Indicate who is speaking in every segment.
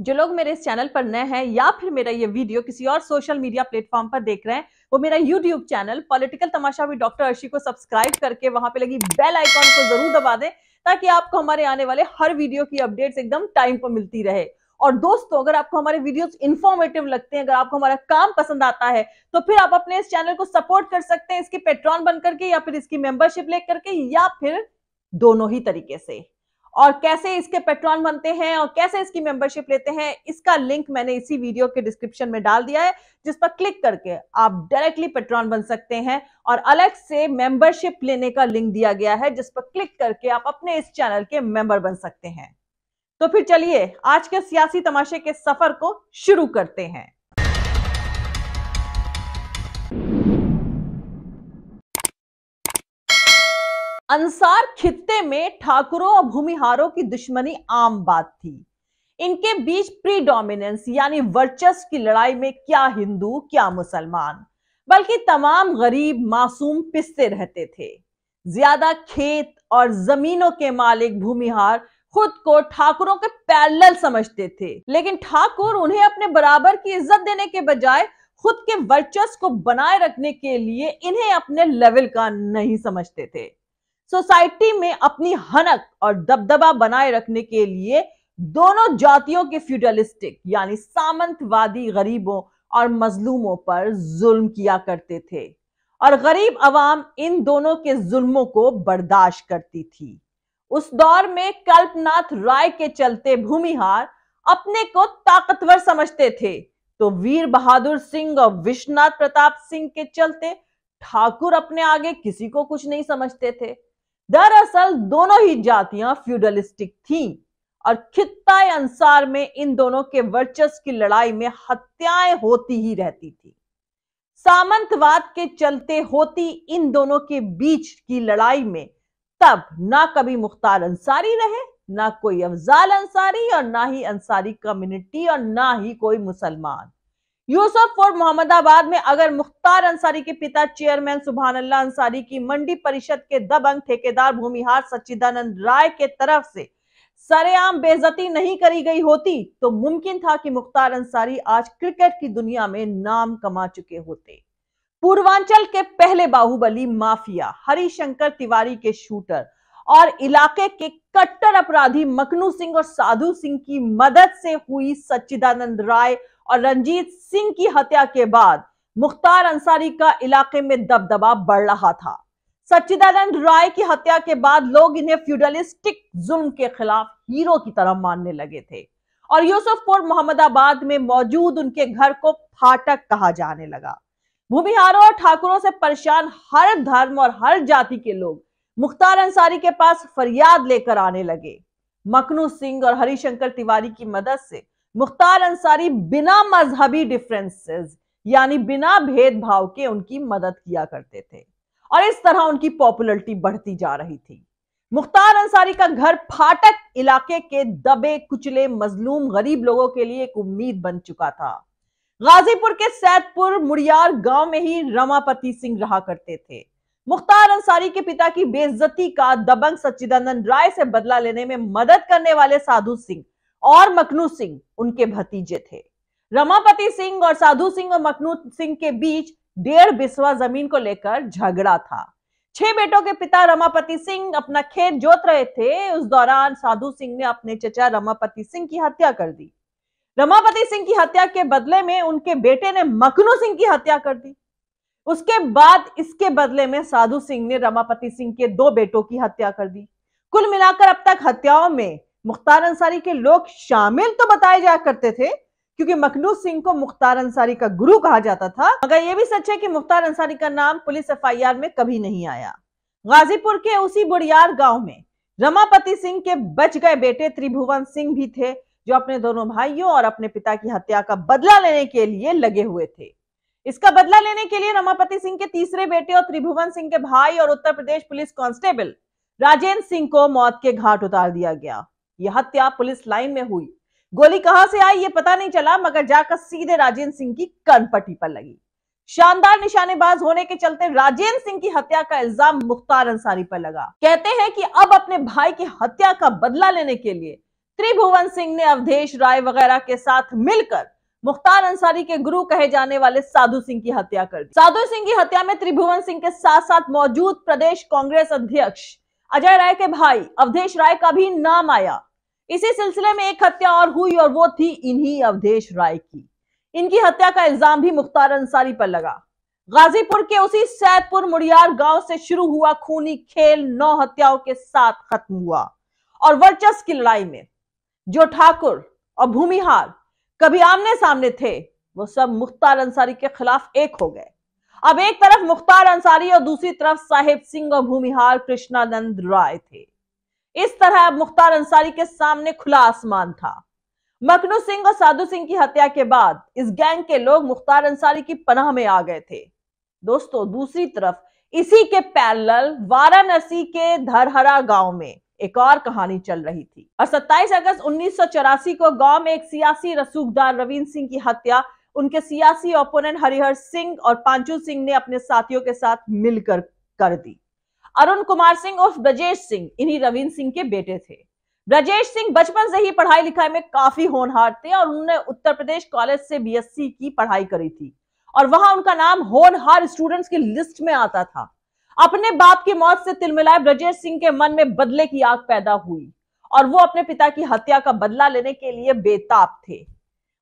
Speaker 1: जो लोग मेरे इस चैनल पर नए हैं या फिर मेरा ये वीडियो किसी और सोशल मीडिया प्लेटफॉर्म पर देख रहे हैं वो मेरा यूट्यूब चैनल पॉलिटिकल तमाशा भी डॉक्टर अर्शी को सब्सक्राइब करके वहां पे लगी बेल आइकॉन को जरूर दबा दें ताकि आपको हमारे आने वाले हर वीडियो की अपडेट्स एकदम टाइम पर मिलती रहे और दोस्तों अगर आपको हमारे वीडियोस इन्फॉर्मेटिव लगते हैं अगर आपको हमारा काम पसंद आता है तो फिर आप अपने इस चैनल को सपोर्ट कर सकते हैं इसके पेट्रॉन बनकर के या फिर इसकी मेंबरशिप लेकर के या फिर दोनों ही तरीके से और कैसे इसके पेट्रॉन बनते हैं और कैसे इसकी मेंबरशिप लेते हैं इसका लिंक मैंने इसी वीडियो के डिस्क्रिप्शन में डाल दिया है जिस पर क्लिक करके आप डायरेक्टली पेट्रॉन बन सकते हैं और अलग से मेंबरशिप लेने का लिंक दिया गया है जिस पर क्लिक करके आप अपने इस चैनल के मेंबर बन सकते हैं तो फिर चलिए आज के सियासी तमाशे के सफर को शुरू करते हैं अंसार खित्ते में ठाकुरों और भूमिहारों की दुश्मनी आम बात थी इनके बीच प्री डोमिनेंस यानी वर्चस्व की लड़ाई में क्या हिंदू क्या मुसलमान बल्कि तमाम गरीब मासूम पिसते रहते थे ज्यादा खेत और जमीनों के मालिक भूमिहार खुद को ठाकुरों के पैरेलल समझते थे लेकिन ठाकुर उन्हें अपने बराबर की इज्जत देने के बजाय खुद के वर्चस्व को बनाए रखने के लिए इन्हें अपने लेवल का नहीं समझते थे सोसाइटी में अपनी हनक और दबदबा बनाए रखने के लिए दोनों जातियों के फ्यूडलिस्टिक यानी सामंतवादी गरीबों और मजलूमों पर जुल्म किया करते थे और गरीब अवाम इन दोनों के जुल्मों को बर्दाश्त करती थी उस दौर में कल्पनाथ राय के चलते भूमिहार अपने को ताकतवर समझते थे तो वीर बहादुर सिंह और विश्वनाथ प्रताप सिंह के चलते ठाकुर अपने आगे किसी को कुछ नहीं समझते थे दरअसल दोनों ही जातियां फ्यूडलिस्टिक थीं और खित्ता अंसार में इन दोनों के वर्चस्व की लड़ाई में हत्याएं होती ही रहती थी सामंतवाद के चलते होती इन दोनों के बीच की लड़ाई में तब ना कभी मुख्तार अंसारी रहे ना कोई अफजाल अंसारी और ना ही अंसारी कम्युनिटी और ना ही कोई मुसलमान यूसुफपुर मोहम्मदाबाद में अगर मुख्तार अंसारी के पिता चेयरमैन सुबहान अल्लाह अंसारी की मंडी परिषद के दबंग ठेकेदार भूमिहार सच्चिदानंद राय के तरफ से सरेआम बेजती नहीं करी गई होती तो मुमकिन था कि मुख्तार अंसारी आज क्रिकेट की दुनिया में नाम कमा चुके होते पूर्वांचल के पहले बाहुबली माफिया हरिशंकर तिवारी के शूटर और इलाके के कट्टर अपराधी मकनू सिंह और साधु सिंह की मदद से हुई सच्चिदानंद राय और रंजीत सिंह की हत्या के बाद मुख्तार अंसारी का इलाके में दबदबा बढ़ रहा था सच्चिदानंद राय की हत्या के बाद लोग इन्हें फ्यूडलिस्टिक जुल्म के खिलाफ हीरो की तरह मानने लगे थे और यूसुफपुर मोहम्मदाबाद में मौजूद उनके घर को फाटक कहा जाने लगा भूमिहारों और ठाकुरों से परेशान हर धर्म और हर जाति के लोग मुख्तार अंसारी के पास फरियाद लेकर आने लगे मकनू सिंह और हरिशंकर तिवारी की मदद से मुख्तार अंसारी बिना मजहबी डिफरेंसेस यानी बिना भेदभाव के उनकी मदद किया करते थे और इस तरह उनकी पॉपुलरिटी बढ़ती जा रही थी मुख्तार अंसारी का घर फाटक इलाके के दबे कुचले मजलूम गरीब लोगों के लिए एक उम्मीद बन चुका था गाजीपुर के सैदपुर मुड़ियार गांव में ही रमापति सिंह रहा करते थे मुख्तार अंसारी के पिता की बेजती का दबंग सच्चिदानंद राय से बदला लेने में मदद करने वाले साधु सिंह और मखनू सिंह उनके भतीजे थे रमापति सिंह और साधु सिंह और मखनू सिंह के बीच डेढ़ बिस्वा जमीन को लेकर झगड़ा था छह बेटों के पिता रमापति सिंह अपना खेत जोत रहे थे उस दौरान साधु सिंह ने अपने चचा रमापति सिंह की हत्या कर दी रमापति सिंह की हत्या के बदले में उनके बेटे ने मखनू सिंह की हत्या कर दी उसके बाद इसके बदले में साधु सिंह ने रमापति सिंह के दो बेटों की हत्या कर दी कुल मिलाकर अब तक हत्याओं में मुख्तार अंसारी के लोग शामिल तो बताए जा करते थे क्योंकि मखनू सिंह को मुख्तार अंसारी का गुरु कहा जाता था मगर यह भी सच है कि मुख्तार अंसारी का नाम पुलिस एफआईआर में कभी नहीं आया गाजीपुर के उसी बुढ़ियार गांव में रमापति सिंह के बच गए बेटे त्रिभुवन सिंह भी थे जो अपने दोनों भाइयों और अपने पिता की हत्या का बदला लेने के लिए लगे हुए थे इसका बदला लेने के लिए रमापति सिंह के तीसरे बेटे और त्रिभुवन सिंह के भाई और उत्तर प्रदेश पुलिस कांस्टेबल राजेंद्र सिंह को मौत के घाट उतार दिया गया यह हत्या पुलिस लाइन में हुई गोली कहां से आई ये पता नहीं चला मगर जाकर सीधे राजेंद्र सिंह की कनपट्टी पर लगी शानदार निशानेबाज होने के चलते राजेंद्र सिंह की हत्या का इल्जाम मुख्तार अंसारी पर लगा कहते हैं कि अब अपने भाई की हत्या का बदला लेने के लिए त्रिभुवन सिंह ने अवधेश राय वगैरह के साथ मिलकर मुख्तार अंसारी के गुरु कहे जाने वाले साधु सिंह की हत्या कर दी साधु सिंह की हत्या में त्रिभुवन सिंह के साथ साथ मौजूद प्रदेश कांग्रेस अध्यक्ष अजय राय के भाई अवधेश राय का भी नाम आया इसी सिलसिले में एक हत्या और हुई और वो थी इन्हीं अवधेश राय की इनकी हत्या का इल्जाम भी मुख्तार अंसारी पर लगा गाजीपुर के उसी सैदपुर मुड़ियार गांव से शुरू हुआ खूनी खेल नौ हत्याओं के साथ खत्म हुआ और वर्चस्व की लड़ाई में जो ठाकुर और भूमिहार कभी आमने सामने थे वो सब मुख्तार अंसारी के खिलाफ एक हो गए अब एक तरफ मुख्तार अंसारी और दूसरी तरफ साहिब सिंह और भूमिहार कृष्णानंद राय थे इस तरह मुख्तार अंसारी के सामने खुला आसमान था मकनू सिंह और साधु सिंह की हत्या के बाद इस गैंग के लोग मुख्तार अंसारी की पनाह में आ गए थे दोस्तों दूसरी तरफ इसी के पैरल वाराणसी के धरहरा गांव में एक और कहानी चल रही थी और 27 अगस्त उन्नीस को गांव में एक सियासी रसूखदार रविंद्र सिंह की हत्या उनके सियासी ओपोनेंट हरिहर सिंह और पांचू सिंह ने अपने साथियों के साथ मिलकर कर दी अरुण कुमार सिंह और ब्रजेश सिंह इन्हीं रविंद्र सिंह के बेटे थे ब्रजेश सिंह बचपन से ही पढ़ाई लिखाई में काफी होनहार थे और उन्होंने उत्तर प्रदेश कॉलेज से बीएससी की पढ़ाई करी थी और वहां उनका नाम होनहार स्टूडेंट्स की लिस्ट में आता था अपने बाप की मौत से तिलमिलाए ब्रजेश सिंह के मन में बदले की आग पैदा हुई और वो अपने पिता की हत्या का बदला लेने के लिए बेताब थे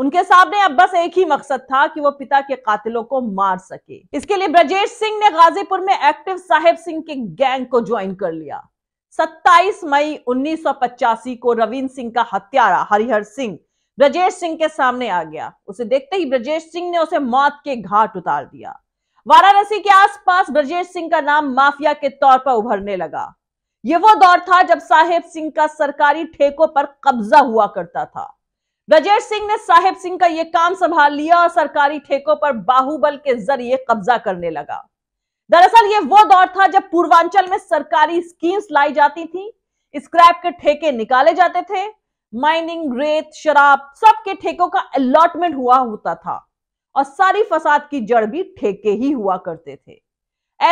Speaker 1: उनके सामने अब बस एक ही मकसद था कि वो पिता के कातिलों को मार सके इसके लिए ब्रजेश सिंह ने गाजीपुर में एक्टिव साहेब सिंह के गैंग को ज्वाइन कर लिया 27 मई 1985 को रविंद्र सिंह का हत्यारा हरिहर सिंह ब्रजेश सिंह के सामने आ गया उसे देखते ही ब्रजेश सिंह ने उसे मौत के घाट उतार दिया वाराणसी के आसपास ब्रजेश सिंह का नाम माफिया के तौर पर उभरने लगा ये वो दौर था जब साहेब सिंह का सरकारी ठेकों पर कब्जा हुआ करता था ब्रजेश सिंह ने साहेब सिंह का यह काम संभाल लिया और सरकारी ठेकों पर बाहुबल के जरिए कब्जा करने लगा दरअसल ये वो दौर था जब पूर्वांचल में सरकारी स्कीम्स लाई जाती थी स्क्रैप के ठेके निकाले जाते थे माइनिंग रेत शराब सबके ठेकों का अलॉटमेंट हुआ होता था और सारी फसाद की जड़ भी ठेके ही हुआ करते थे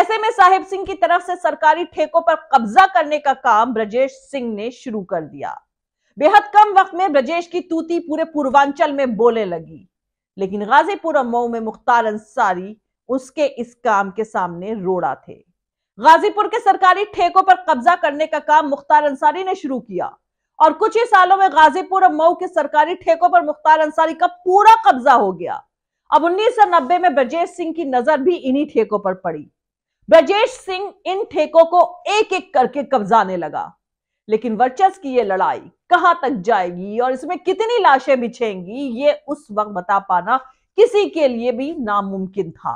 Speaker 1: ऐसे में साहिब सिंह की तरफ से सरकारी ठेकों पर कब्जा करने का काम ब्रजेश सिंह ने शुरू कर दिया बेहद कम वक्त में ब्रजेश की तूती पूरे पूर्वांचल में बोले लगी लेकिन गाजीपुर मऊ में मुख्तार अंसारी उसके इस काम के सामने रोड़ा थे गाजीपुर के सरकारी ठेकों पर कब्जा करने का काम मुख्तार अंसारी ने शुरू किया और कुछ ही सालों में गाजीपुर और मऊ के सरकारी ठेकों पर मुख्तार अंसारी का पूरा कब्जा हो गया अब नब्बे में ब्रजेश सिंह की नजर भी इन्हीं ठेकों पर पड़ी ब्रजेश सिंह इन ठेकों को एक एक करके कब्जाने लगा लेकिन वर्चस्व की यह लड़ाई कहां तक जाएगी और इसमें कितनी लाशें बिछेंगी ये उस वक्त बता पाना किसी के लिए भी नामुमकिन था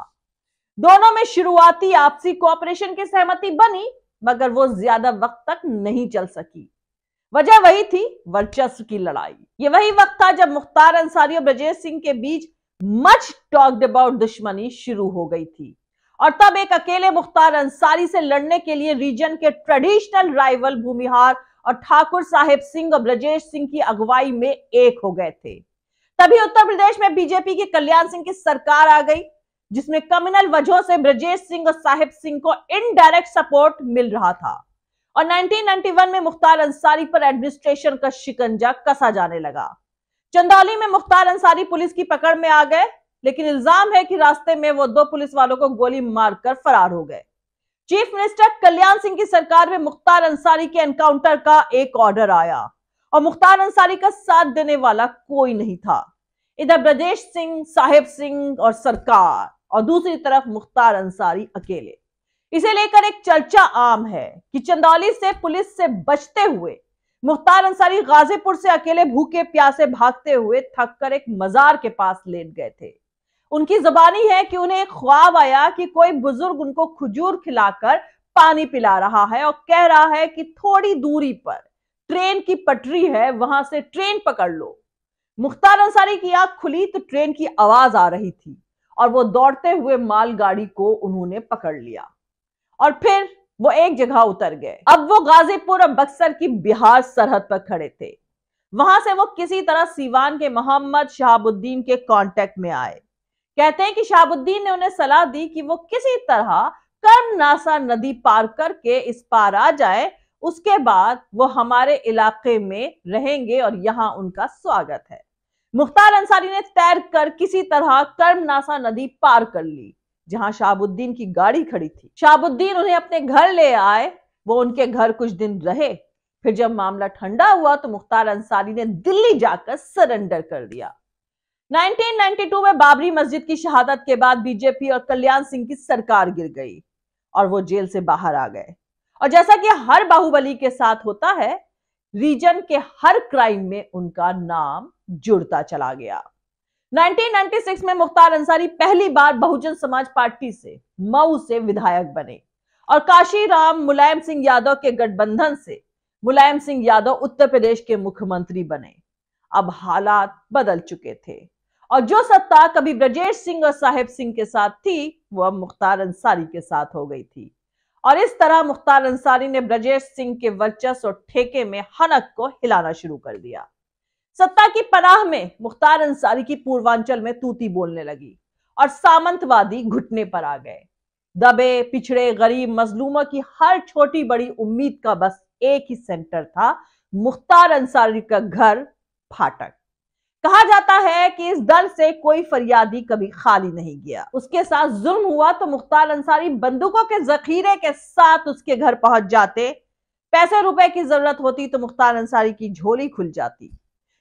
Speaker 1: दोनों में शुरुआती आपसी कोऑपरेशन की सहमति बनी मगर वो ज्यादा वक्त तक नहीं चल सकी वजह वही थी वर्चस्व की लड़ाई ये वही वक्त था जब मुख्तार अंसारी और ब्रजेश सिंह के बीच मच टॉक्ड अबाउट दुश्मनी शुरू हो गई थी और तब एक अकेले मुख्तार अंसारी से लड़ने के लिए रीजन के ट्रेडिशनल राइवल भूमिहार और ठाकुर साहेब सिंह और ब्रजेश सिंह की अगुवाई में एक हो गए थे तभी उत्तर प्रदेश में बीजेपी की कल्याण सिंह की सरकार आ गई जिसमें कम्युनल वजहों से ब्रजेश सिंह और साहिब सिंह को इनडायरेक्ट सपोर्ट मिल रहा था और 1991 में मुख्तार अंसारी पर एडमिनिस्ट्रेशन का शिकंजा कसा जाने लगा चंदौली में मुख्तार अंसारी पुलिस की पकड़ में आ गए लेकिन इल्जाम है कि रास्ते में वो दो पुलिस वालों को गोली मारकर फरार हो गए चीफ मिनिस्टर कल्याण सिंह की सरकार में मुख्तार अंसारी के एनकाउंटर का एक ऑर्डर आया और मुख्तार अंसारी का साथ देने वाला कोई नहीं था इधर ब्रजेश सिंह साहेब सिंह और सरकार और दूसरी तरफ मुख्तार अंसारी अकेले इसे लेकर एक चर्चा आम है कि चंदौली से पुलिस से बचते हुए मुख्तार अंसारी गाजीपुर से अकेले भूखे प्यासे भागते हुए थककर एक मजार के पास लेट गए थे उनकी जबानी है कि उन्हें ख्वाब आया कि कोई बुजुर्ग उनको खजूर खिलाकर पानी पिला रहा है और कह रहा है कि थोड़ी दूरी पर ट्रेन की पटरी है वहां से ट्रेन पकड़ लो मुख्तार अंसारी की आंख खुली तो ट्रेन की आवाज आ रही थी और वो दौड़ते हुए मालगाड़ी को उन्होंने पकड़ लिया और फिर वो एक जगह उतर गए अब वो गाजीपुर और बक्सर की बिहार सरहद पर खड़े थे वहां से वो किसी तरह सीवान के मोहम्मद शहाबुद्दीन के कांटेक्ट में आए कहते हैं कि शाहबुद्दीन ने उन्हें सलाह दी कि वो किसी तरह कर्मनासा नदी पार करके इस पार आ जाए उसके बाद वो हमारे इलाके में रहेंगे और यहाँ उनका स्वागत है मुख्तार अंसारी ने तैर कर किसी तरह कर्मनासा नदी पार कर ली जहां शाहबुद्दीन की गाड़ी खड़ी थी शाहबुद्दीन उन्हें अपने घर ले आए वो उनके घर कुछ दिन रहे फिर जब मामला ठंडा हुआ तो मुख्तार अंसारी ने दिल्ली जाकर सरेंडर कर दिया 1992 में बाबरी मस्जिद की शहादत के बाद बीजेपी और कल्याण सिंह की सरकार गिर गई और वो जेल से बाहर आ गए और जैसा कि हर बाहुबली के साथ होता है रीजन के हर क्राइम में उनका नाम जुड़ता चला गया 1996 में मुख्तार अंसारी पहली बार बहुजन समाज पार्टी से मऊ से विधायक बने और काशी राम मुलायम सिंह यादव के गठबंधन से मुलायम सिंह यादव उत्तर प्रदेश के मुख्यमंत्री बने अब हालात बदल चुके थे और जो सत्ता कभी ब्रजेश सिंह और साहेब सिंह के साथ थी वो अब मुख्तार अंसारी के साथ हो गई थी और इस तरह मुख्तार अंसारी ने ब्रजेश सिंह के वर्चस्व और ठेके में हनक को हिलाना शुरू कर दिया सत्ता की पनाह में मुख्तार अंसारी की पूर्वांचल में तूती बोलने लगी और सामंतवादी घुटने पर आ गए दबे पिछड़े गरीब मजलूमों की हर छोटी बड़ी उम्मीद का बस एक ही सेंटर था मुख्तार अंसारी का घर फाटक कहा जाता है कि इस दल से कोई फरियादी कभी खाली नहीं गया उसके साथ जुल्म हुआ तो मुख्तार अंसारी बंदूकों के जखीरे के साथ उसके घर पहुंच जाते पैसे रुपए की जरूरत होती तो मुख्तार अंसारी की झोली खुल जाती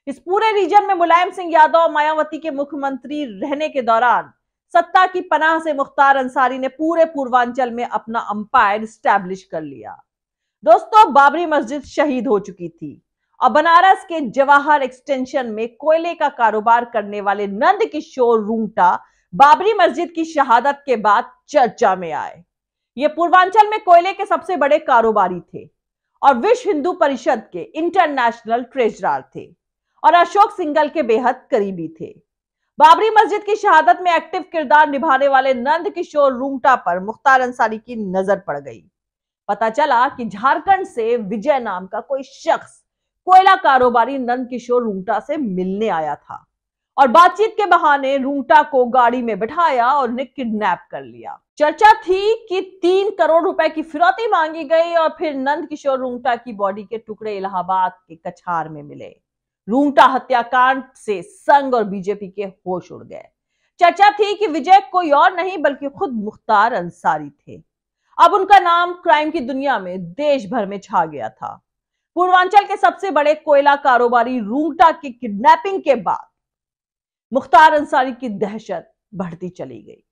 Speaker 1: इस पूरे रीजन में मुलायम सिंह यादव मायावती के मुख्यमंत्री रहने के दौरान सत्ता की पनाह से मुख्तार अंसारी ने पूरे पूर्वांचल में अपना अंपायर स्टैब्लिश कर लिया दोस्तों बाबरी मस्जिद शहीद हो चुकी थी अब बनारस के जवाहर एक्सटेंशन में कोयले का कारोबार करने वाले नंद किशोर रूंगटा बाबरी मस्जिद की शहादत के बाद चर्चा में आए ये पूर्वांचल में कोयले के सबसे बड़े कारोबारी थे और विश्व हिंदू परिषद के इंटरनेशनल ट्रेजरार थे और अशोक सिंगल के बेहद करीबी थे बाबरी मस्जिद की शहादत में एक्टिव किरदार निभाने वाले नंद किशोर रूंगटा पर मुख्तार अंसारी की नजर पड़ गई पता चला कि झारखंड से विजय नाम का कोई शख्स कोयला कारोबारी नंद किशोर रूंगटा से मिलने आया था और बातचीत के बहाने रूंगटा को गाड़ी में बिठाया और उन्हें किडनैप कर लिया चर्चा थी कि तीन करोड़ रुपए की फिरौती मांगी गई और फिर नंद किशोर रूंगटा की बॉडी के टुकड़े इलाहाबाद के कछार में मिले रूंगटा हत्याकांड से संघ और बीजेपी के होश उड़ गए चर्चा थी कि विजय कोई और नहीं बल्कि खुद मुख्तार अंसारी थे अब उनका नाम क्राइम की दुनिया में देश भर में छा गया था पूर्वांचल के सबसे बड़े कोयला कारोबारी रूंगटा की किडनैपिंग के बाद मुख्तार अंसारी की दहशत बढ़ती चली गई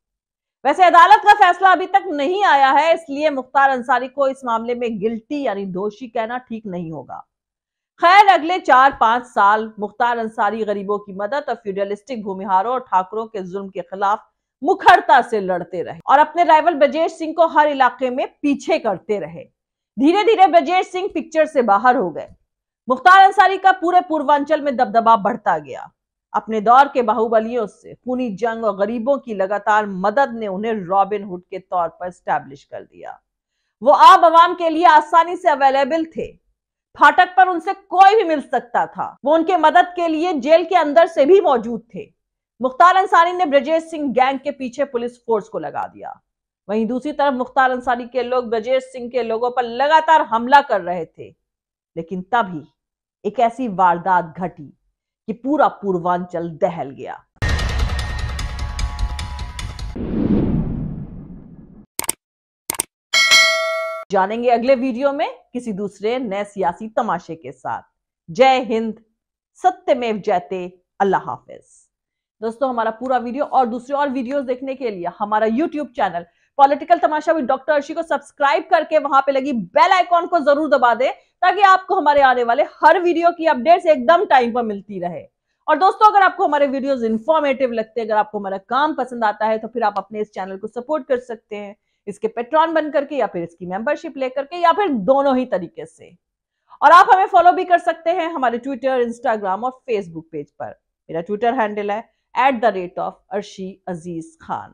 Speaker 1: वैसे अदालत का फैसला अभी तक नहीं आया है इसलिए मुख्तार अंसारी को इस मामले में गिल्टी यानी दोषी कहना ठीक नहीं होगा खैर अगले चार पांच साल मुख्तार अंसारी गरीबों की मदद और फ्यूडलिस्टिक भूमिहारों और ठाकरों के जुल्म के खिलाफ मुखरता से लड़ते रहे और अपने राइवल ब्रजेश सिंह को हर इलाके में पीछे करते रहे धीरे धीरे ब्रजेश सिंह पिक्चर से बाहर हो गए मुख्तार अंसारी का पूरे पूर्वांचल में दबदबा बढ़ता गया अपने दौर के बाहुबलियों से खूनी जंग और गरीबों की लगातार मदद ने उन्हें रॉबिन हुड के तौर पर स्टैब्लिश कर दिया वो आम आवाम के लिए आसानी से अवेलेबल थे फाटक पर उनसे कोई भी मिल सकता था वो उनके मदद के लिए जेल के अंदर से भी मौजूद थे मुख्तार अंसारी ने ब्रजेश सिंह गैंग के पीछे पुलिस फोर्स को लगा दिया वहीं दूसरी तरफ मुख्तार अंसारी के लोग ब्रजेश सिंह के लोगों पर लगातार हमला कर रहे थे लेकिन तभी एक ऐसी वारदात घटी कि पूरा पूर्वांचल दहल गया जानेंगे अगले वीडियो में किसी दूसरे नए सियासी तमाशे के साथ जय हिंद सत्यमेव जयते अल्लाह हाफिज दोस्तों हमारा पूरा वीडियो और दूसरे और वीडियोस देखने के लिए हमारा YouTube channel political Tamasha with doctor Arshi को सब्सक्राइब करके वहां पे लगी बेल आइकॉन को जरूर दबा दें ताकि आपको हमारे आने वाले हर वीडियो की अपडेट्स एकदम टाइम पर मिलती रहे और दोस्तों अगर आपको हमारे वीडियोस इंफॉर्मेटिव लगते हैं अगर आपको हमारा काम पसंद आता है तो फिर आप अपने इस चैनल को सपोर्ट कर सकते हैं इसके पेट्रॉन बन करके या फिर इसकी मेंबरशिप लेकर के या फिर दोनों ही तरीके से और आप हमें फॉलो भी कर सकते हैं हमारे ट्विटर इंस्टाग्राम और फेसबुक पेज पर मेरा ट्विटर हैंडल है at the rate of Arshi Aziz Khan